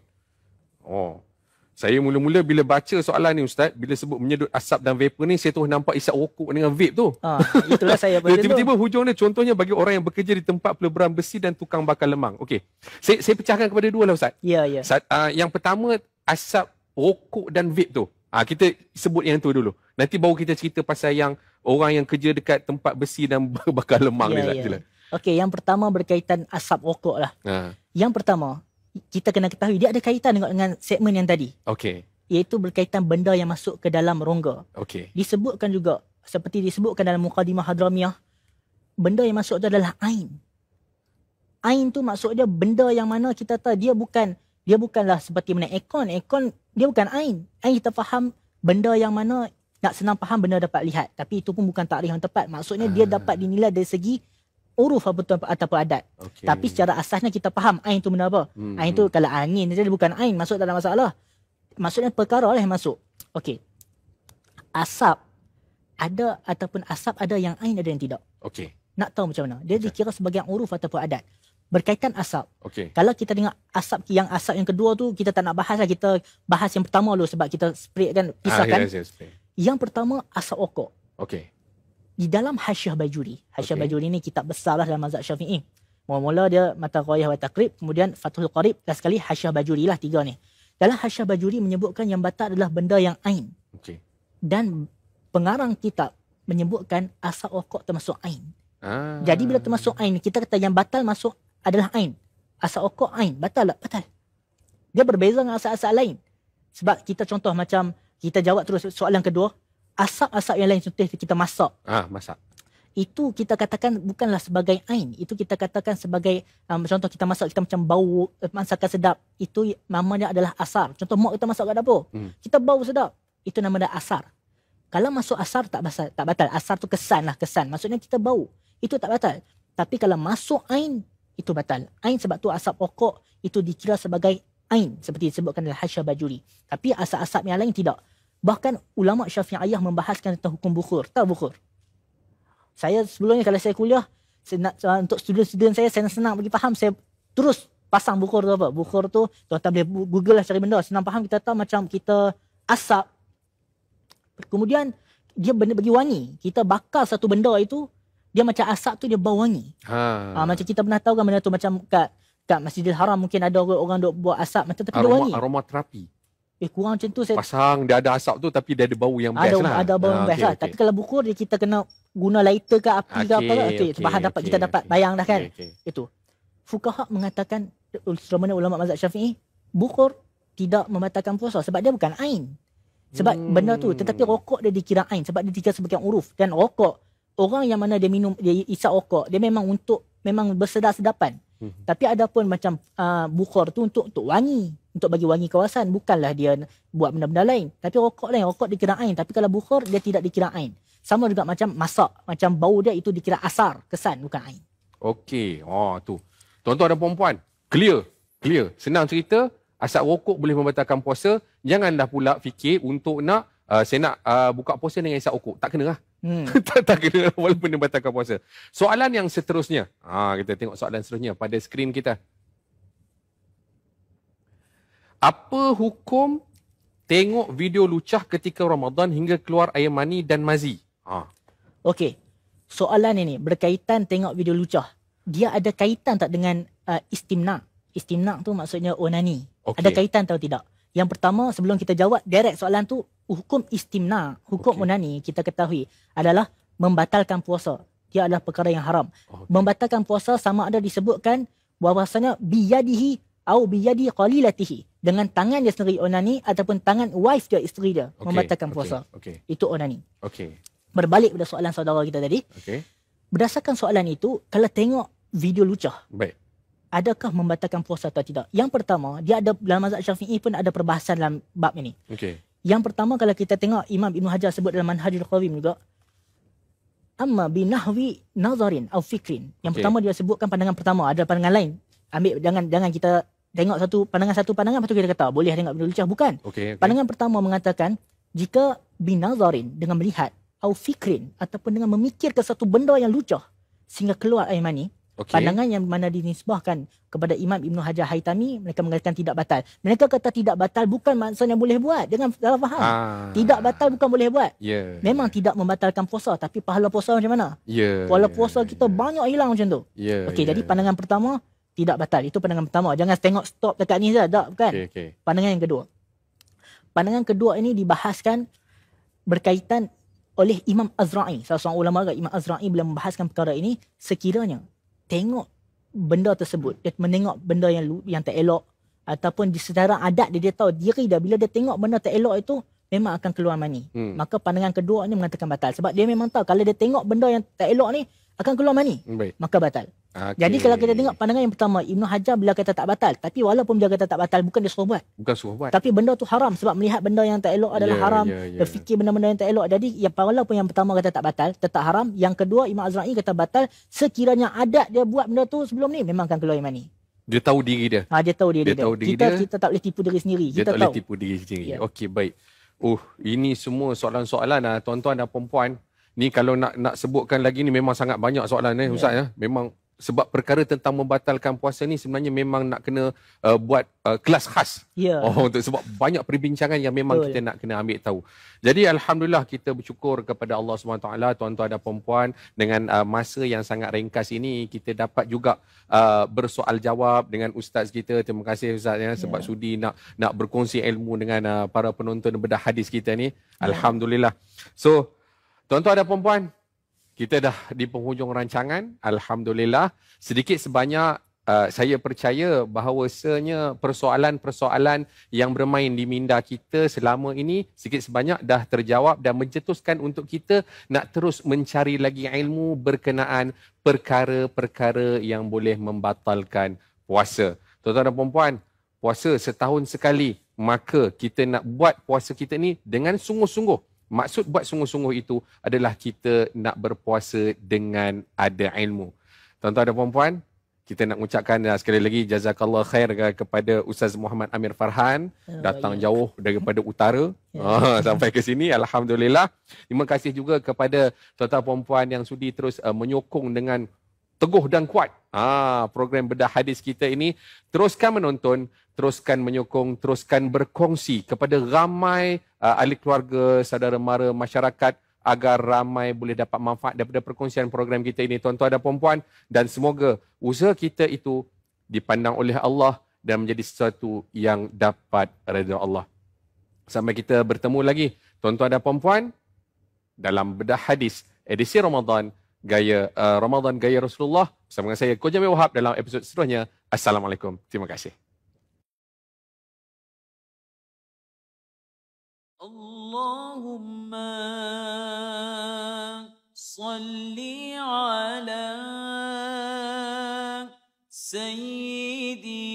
S2: Oh, saya mula-mula bila baca soalan ni Ustaz, bila sebut menyedut asap dan vapor ni, saya terus nampak isap rokok dengan vape tu. Ha,
S1: itulah saya bagi Tiba-tiba
S2: tu. hujung dia, contohnya bagi orang yang bekerja di tempat peleburan besi dan tukang bakar lemang. Okey, saya, saya pecahkan kepada dua lah Ustaz. Ya, ya. Sa- uh, yang pertama, asap rokok dan vape tu. Ha, kita sebut yang tu dulu. Nanti baru kita cerita pasal yang orang yang kerja dekat tempat besi dan bakar lemang ya, ni lah. Ya.
S1: Okey, yang pertama berkaitan asap rokok lah. Ha. Yang pertama, kita kena ketahui dia ada kaitan dengan, dengan segmen yang tadi. Okey. Iaitu berkaitan benda yang masuk ke dalam rongga. Okey. Disebutkan juga seperti disebutkan dalam mukadimah hadramiyah benda yang masuk tu adalah ain. Ain tu maksud dia benda yang mana kita tahu dia bukan dia bukanlah seperti mana ekon ekon dia bukan ain. Ain kita faham benda yang mana nak senang faham benda dapat lihat tapi itu pun bukan takrif yang tepat maksudnya uh. dia ah. dapat dinilai dari segi uruf ataupun, ataupun adat. Okay. Tapi secara asasnya kita faham ain tu benda apa. Hmm. Ain tu hmm. kalau angin dia bukan ain masuk tak masalah. Maksudnya perkara lah yang masuk. Okey. Asap ada ataupun asap ada yang ain ada yang tidak. Okey. Nak tahu macam mana? Dia okay. dikira sebagai uruf atau adat. Berkaitan asap. Okay. Kalau kita dengar asap yang asap yang kedua tu kita tak nak bahas lah. Kita bahas yang pertama dulu sebab kita spray kan pisahkan. Ah, yes, yes. Yang pertama asap okok. Okey di dalam Hasyah Bajuri. Hasyah okay. Bajuri ni kitab besarlah dalam mazhab Syafi'i. Mula-mula dia Mata Qawiyah wa Taqrib, kemudian Fathul Qarib, last sekali Hasyah Bajuri lah tiga ni. Dalam Hasyah Bajuri menyebutkan yang batak adalah benda yang ain. Okay. Dan pengarang kitab menyebutkan asal okok termasuk ain. Ah. Jadi bila termasuk ain, kita kata yang batal masuk adalah ain. Asal okok ain. Batal tak? Batal. Dia berbeza dengan asal-asal lain. Sebab kita contoh macam, kita jawab terus soalan kedua, asap-asap yang lain contoh kita masak. Ah, masak. Itu kita katakan bukanlah sebagai ain, itu kita katakan sebagai um, contoh kita masak kita macam bau eh, masakan sedap, itu namanya adalah asar. Contoh mak kita masak kat dapur, hmm. kita bau sedap, itu nama dia asar. Kalau masuk asar tak batal, tak batal. Asar tu kesan lah kesan. Maksudnya kita bau. Itu tak batal. Tapi kalau masuk ain, itu batal. Ain sebab tu asap pokok itu dikira sebagai ain. Seperti disebutkan dalam Hasyah Bajuri. Tapi asap-asap yang lain tidak. Bahkan ulama syafi'iyah membahaskan tentang hukum bukhur. tahu bukhur. Saya sebelumnya kalau saya kuliah, saya nak, ah, untuk student-student saya, saya senang bagi faham, saya terus pasang bukhur tu apa. Bukhur tu, tuan-tuan boleh google lah cari benda. Senang faham, kita tahu macam kita asap. Kemudian, dia benda bagi wangi. Kita bakar satu benda itu, dia macam asap tu dia bau wangi.
S3: Ha. Ha, macam
S1: kita pernah tahu kan benda tu macam kat, kat Masjidil Haram mungkin ada orang, orang duk buat asap macam tapi aroma, dia wangi. Aroma terapi. Eh kurang macam tu saya Pasang
S2: dia ada asap tu Tapi dia ada bau yang ada, lah Ada bau yang ah, best okay, lah okay. Tapi
S1: kalau bukur dia kita kena Guna lighter ke api okay, ke apa okay, okay, Bahan dapat okay, kita dapat okay, Bayang dah kan okay, okay. Itu Fukaha mengatakan Selama ulama mazhab syafi'i Bukur Tidak mematahkan puasa Sebab dia bukan ain Sebab hmm. benda tu Tetapi rokok dia dikira ain Sebab dia dikira sebagai uruf Dan rokok Orang yang mana dia minum Dia isap rokok Dia memang untuk Memang bersedar sedapan hmm. Tapi ada pun macam uh, Bukur tu untuk, untuk wangi untuk bagi wangi kawasan bukanlah dia buat benda-benda lain tapi rokok lain rokok dikira ain tapi kalau bukhur dia tidak dikira ain sama juga macam masak macam bau dia itu dikira asar kesan bukan ain
S2: okey oh tu tuan-tuan dan puan-puan clear clear senang cerita asap rokok boleh membatalkan puasa janganlah pula fikir untuk nak uh, saya nak uh, buka puasa dengan isap rokok tak kenalah Hmm. tak kena walaupun dia batalkan puasa. Soalan yang seterusnya. Ha, kita tengok soalan seterusnya pada skrin kita apa hukum tengok video lucah ketika Ramadan hingga keluar air mani dan mazi? Ha.
S1: Okey. Soalan ini berkaitan tengok video lucah. Dia ada kaitan tak dengan uh, istimna? Istimna tu maksudnya onani. Okay. Ada kaitan atau tidak? Yang pertama sebelum kita jawab direct soalan tu hukum istimna, hukum okay. onani kita ketahui adalah membatalkan puasa. Dia adalah perkara yang haram. Okay. Membatalkan puasa sama ada disebutkan bahawasanya biyadihi au biyadi qalilatihi dengan tangan dia sendiri onani ataupun tangan wife dia isteri dia okay. membatalkan puasa okay. Okay. itu onani okey berbalik pada soalan saudara kita tadi okey berdasarkan soalan itu kalau tengok video lucah baik adakah membatalkan puasa atau tidak yang pertama dia ada dalam mazhab syafi'i pun ada perbahasan dalam bab ini okey yang pertama kalau kita tengok Imam Ibn Hajar sebut dalam Manhajul Qawim juga amma binahwi nazarin au fikrin yang okay. pertama dia sebutkan pandangan pertama ada pandangan lain ambil jangan jangan kita tengok satu pandangan satu pandangan lepas tu kita kata boleh tengok benda lucah bukan okay, okay. pandangan pertama mengatakan jika binazarin dengan melihat au fikrin ataupun dengan memikirkan satu benda yang lucah sehingga keluar air mani okay. pandangan yang mana dinisbahkan kepada Imam ibnu Hajar Haitami mereka mengatakan tidak batal mereka kata tidak batal bukan maksudnya boleh buat dengan dalam faham ah. tidak batal bukan boleh buat
S3: yeah. memang
S1: tidak membatalkan puasa tapi pahala puasa macam mana
S3: yeah. pahala ya,
S1: puasa yeah. kita yeah. banyak hilang macam tu yeah. Okay, yeah. jadi ya. pandangan pertama tidak batal. Itu pandangan pertama. Jangan tengok stop dekat ni saja. Tak, bukan? Okay, okay. Pandangan yang kedua. Pandangan kedua ini dibahaskan berkaitan oleh Imam Azra'i. Salah seorang ulama agak Imam Azra'i bila membahaskan perkara ini, sekiranya tengok benda tersebut, dia menengok benda yang yang tak elok, ataupun di secara adat dia, dia tahu diri dah, bila dia tengok benda tak elok itu, memang akan keluar mani. Hmm. Maka pandangan kedua ini mengatakan batal. Sebab dia memang tahu, kalau dia tengok benda yang tak elok ni, akan keluar mani. Baik. Maka batal. Okay. Jadi kalau kita tengok pandangan yang pertama Ibnu Hajar bila kata tak batal tapi walaupun dia kata tak batal bukan dia suruh buat bukan suruh buat tapi benda tu haram sebab melihat benda yang tak elok adalah yeah, haram yeah, yeah. Ya. fikir benda-benda yang tak elok jadi yang walaupun yang pertama kata tak batal tetap haram yang kedua Imam Azra'i kata batal sekiranya adat dia buat benda tu sebelum ni memang akan keluar iman
S2: dia tahu diri dia
S1: ha dia tahu diri dia, dia. Tahu diri kita dia. kita tak boleh tipu diri sendiri dia kita tak tahu boleh tipu
S2: diri sendiri yeah. okey baik oh ini semua soalan-soalan ah tuan-tuan dan puan-puan ni kalau nak nak sebutkan lagi ni memang sangat banyak soalan ni eh, ustaz ya eh. memang sebab perkara tentang membatalkan puasa ni sebenarnya memang nak kena uh, buat uh, kelas khas. Yeah. Oh untuk sebab banyak perbincangan yang memang Betul. kita nak kena ambil tahu. Jadi alhamdulillah kita bersyukur kepada Allah SWT, tuan-tuan dan puan-puan dengan uh, masa yang sangat ringkas ini kita dapat juga uh, bersoal jawab dengan ustaz kita. Terima kasih ustaz ya sebab yeah. sudi nak nak berkongsi ilmu dengan uh, para penonton bedah hadis kita ni. Yeah. Alhamdulillah. So tuan-tuan dan puan-puan kita dah di penghujung rancangan alhamdulillah sedikit sebanyak uh, saya percaya bahawasanya persoalan-persoalan yang bermain di minda kita selama ini sedikit sebanyak dah terjawab dan mencetuskan untuk kita nak terus mencari lagi ilmu berkenaan perkara-perkara yang boleh membatalkan puasa. Tuan-tuan dan puan-puan, puasa setahun sekali maka kita nak buat puasa kita ni dengan sungguh-sungguh. Maksud buat sungguh-sungguh itu adalah kita nak berpuasa dengan ada ilmu. Tuan-tuan dan puan-puan, kita nak ucapkan ah, sekali lagi jazakallah khair kepada Ustaz Muhammad Amir Farhan oh, ya. datang jauh daripada utara ya. ah, sampai ke sini alhamdulillah. Terima kasih juga kepada tuan-tuan puan-puan yang sudi terus ah, menyokong dengan teguh dan kuat. Ah, program bedah hadis kita ini teruskan menonton, teruskan menyokong, teruskan berkongsi kepada ramai uh, ahli keluarga, saudara mara, masyarakat agar ramai boleh dapat manfaat daripada perkongsian program kita ini tuan-tuan dan puan-puan dan semoga usaha kita itu dipandang oleh Allah dan menjadi sesuatu yang dapat redha Allah. Sampai kita bertemu lagi tuan-tuan dan puan-puan dalam bedah hadis edisi Ramadan 2021 gaya uh, Ramadan gaya Rasulullah bersama dengan saya Kojamil Wahab dalam episod seterusnya. Assalamualaikum. Terima kasih.
S3: Allahumma salli ala sayyidina